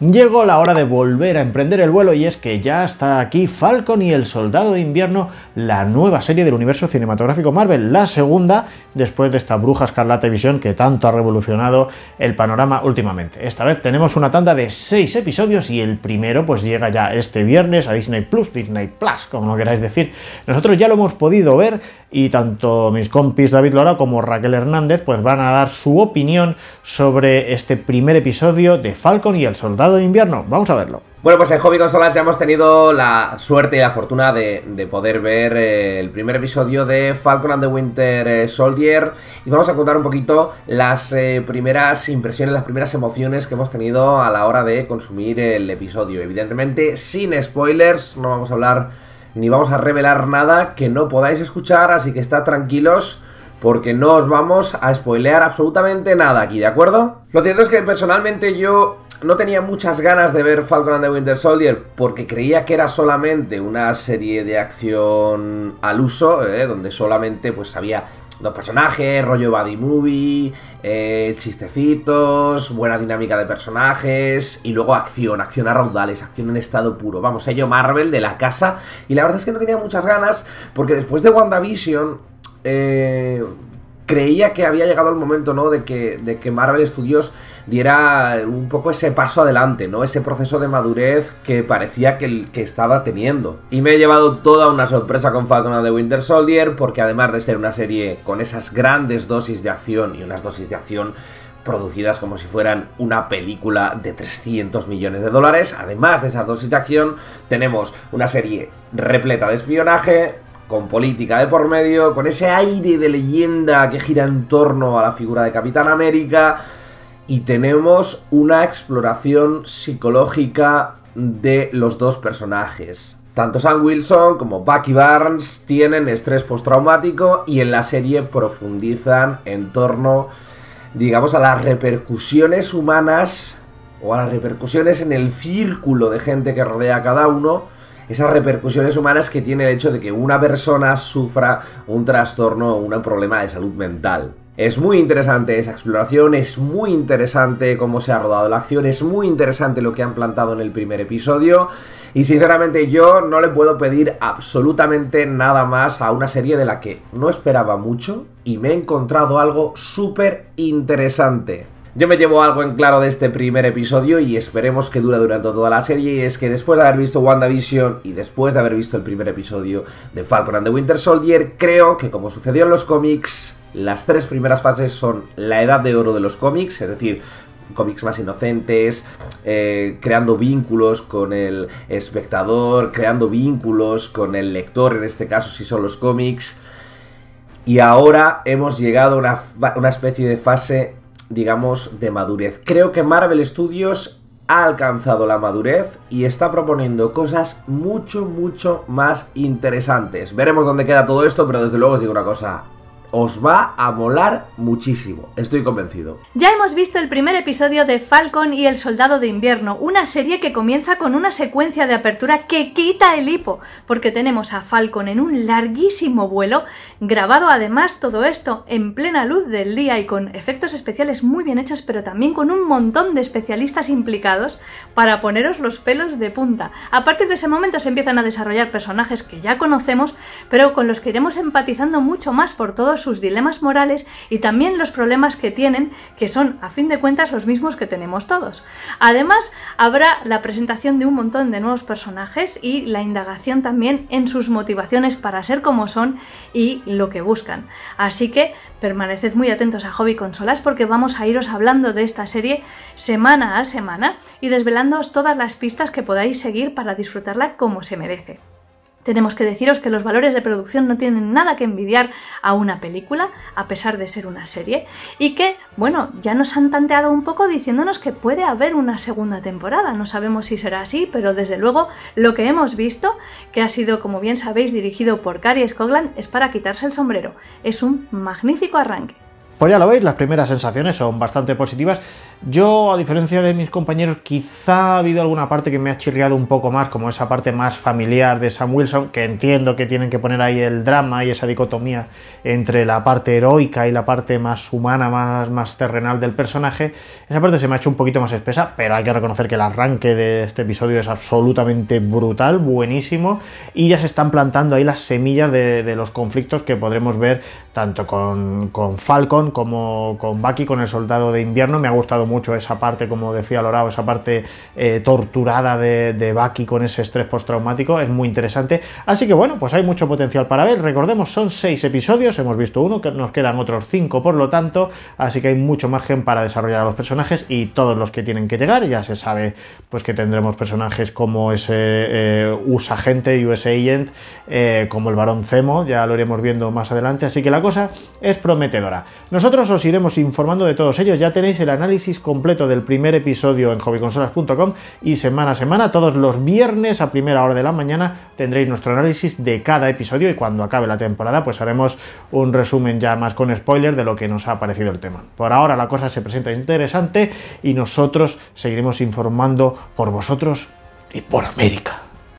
Llegó la hora de volver a emprender el vuelo y es que ya está aquí Falcon y el Soldado de Invierno, la nueva serie del universo cinematográfico Marvel, la segunda después de esta bruja escarlata visión que tanto ha revolucionado el panorama últimamente. Esta vez tenemos una tanda de seis episodios y el primero pues llega ya este viernes a Disney Plus, Disney Plus, como lo queráis decir. Nosotros ya lo hemos podido ver y tanto mis compis David Lora como Raquel Hernández pues van a dar su opinión sobre este primer episodio de Falcon y el Soldado de invierno. Vamos a verlo. Bueno, pues en Hobby Consolas ya hemos tenido la suerte y la fortuna de, poder ver eh, el primer episodio de Falcon and the Winter eh, Soldier y vamos a contar un poquito las eh, primeras impresiones, las primeras emociones que hemos tenido a la hora de consumir el episodio. Evidentemente, sin spoilers, no vamos a hablar ni vamos a revelar nada que no podáis escuchar, así que está tranquilos porque no os vamos a spoilear absolutamente nada aquí, ¿de acuerdo? Lo cierto es que personalmente yo no tenía muchas ganas de ver Falcon and the Winter Soldier porque creía que era solamente una serie de acción al uso, eh, donde solamente pues había los personajes, rollo body movie, eh, chistecitos, buena dinámica de personajes y luego acción, acción a raudales, acción en estado puro. Vamos, ello Marvel de la casa y la verdad es que no tenía muchas ganas porque después de WandaVision eh, creía que había llegado el momento, ¿no? De que, de que Marvel Studios diera un poco ese paso adelante, ¿no? Ese proceso de madurez que parecía que, que estaba teniendo. Y me he llevado toda una sorpresa con Falcon and the Winter Soldier, porque además de ser una serie con esas grandes dosis de acción y unas dosis de acción producidas como si fueran una película de 300 millones de dólares. Además de esas dosis de acción, tenemos una serie repleta de espionaje, con política de por medio, con ese aire de leyenda que gira en torno a la figura de Capitán América, y tenemos una exploración psicológica de los dos personajes. Tanto Sam Wilson como Bucky Barnes tienen estrés postraumático y en la serie profundizan en torno, digamos, a las repercusiones humanas o a las repercusiones en el círculo de gente que rodea a cada uno esas repercusiones humanas que tiene el hecho de que una persona sufra un trastorno o un problema de salud mental. Es muy interesante esa exploración, es muy interesante cómo se ha rodado la acción, es muy interesante lo que han plantado en el primer episodio. Y sinceramente yo no le puedo pedir absolutamente nada más a una serie de la que no esperaba mucho y me he encontrado algo súper interesante. Yo me llevo algo en claro de este primer episodio y esperemos que dura durante toda la serie y es que después de haber visto WandaVision y después de haber visto el primer episodio de Falcon and the Winter Soldier, creo que como sucedió en los cómics, las tres primeras fases son la edad de oro de los cómics, es decir, cómics más inocentes, eh, creando vínculos con el espectador, creando vínculos con el lector, en este caso si son los cómics. Y ahora hemos llegado a una, una especie de fase digamos, de madurez. Creo que Marvel Studios ha alcanzado la madurez y está proponiendo cosas mucho, mucho más interesantes. Veremos dónde queda todo esto, pero desde luego os digo una cosa, os va a volar muchísimo, estoy convencido. Ya hemos visto el primer episodio de Falcon y el Soldado de Invierno, una serie que comienza con una secuencia de apertura que quita el hipo, porque tenemos a Falcon en un larguísimo vuelo, grabado además todo esto en plena luz del día y con efectos especiales muy bien hechos, pero también con un montón de especialistas implicados para poneros los pelos de punta. A partir de ese momento se empiezan a desarrollar personajes que ya conocemos, pero con los que iremos empatizando mucho más por todos sus dilemas morales y también los problemas que tienen, que son a fin de cuentas los mismos que tenemos todos. Además, habrá la presentación de un montón de nuevos personajes y la indagación también en sus motivaciones para ser como son y lo que buscan. Así que permaneced muy atentos a Hobby Consolas porque vamos a iros hablando de esta serie semana a semana y desvelándoos todas las pistas que podáis seguir para disfrutarla como se merece. Tenemos que deciros que los valores de producción no tienen nada que envidiar a una película, a pesar de ser una serie, y que, bueno, ya nos han tanteado un poco diciéndonos que puede haber una segunda temporada. No sabemos si será así, pero desde luego lo que hemos visto, que ha sido, como bien sabéis, dirigido por Gary Scoglan, es para quitarse el sombrero. Es un magnífico arranque. Pues ya lo veis, las primeras sensaciones son bastante positivas yo, a diferencia de mis compañeros, quizá ha habido alguna parte que me ha chirriado un poco más, como esa parte más familiar de Sam Wilson, que entiendo que tienen que poner ahí el drama y esa dicotomía entre la parte heroica y la parte más humana, más, más terrenal del personaje. Esa parte se me ha hecho un poquito más espesa, pero hay que reconocer que el arranque de este episodio es absolutamente brutal, buenísimo, y ya se están plantando ahí las semillas de, los conflictos que podremos ver tanto con, con Falcon como con Bucky, con el soldado de invierno. Me ha gustado mucho esa parte, como decía Lorao, esa parte eh, torturada de, de Baki con ese estrés postraumático, es muy interesante. Así que bueno, pues hay mucho potencial para ver. Recordemos, son seis episodios, hemos visto uno, que nos quedan otros cinco, por lo tanto, así que hay mucho margen para desarrollar a los personajes y todos los que tienen que llegar. Ya se sabe pues que tendremos personajes como ese usa eh, US agente, US agent, eh, como el varón Zemo, ya lo iremos viendo más adelante. Así que la cosa es prometedora. Nosotros os iremos informando de todos ellos. Ya tenéis el análisis completo del primer episodio en hobbyconsolas.com y semana a semana, todos los viernes a primera hora de la mañana, tendréis nuestro análisis de cada episodio y cuando acabe la temporada, pues haremos un resumen ya más con spoiler de lo que nos ha parecido el tema. Por ahora la cosa se presenta interesante y nosotros seguiremos informando por vosotros y por América.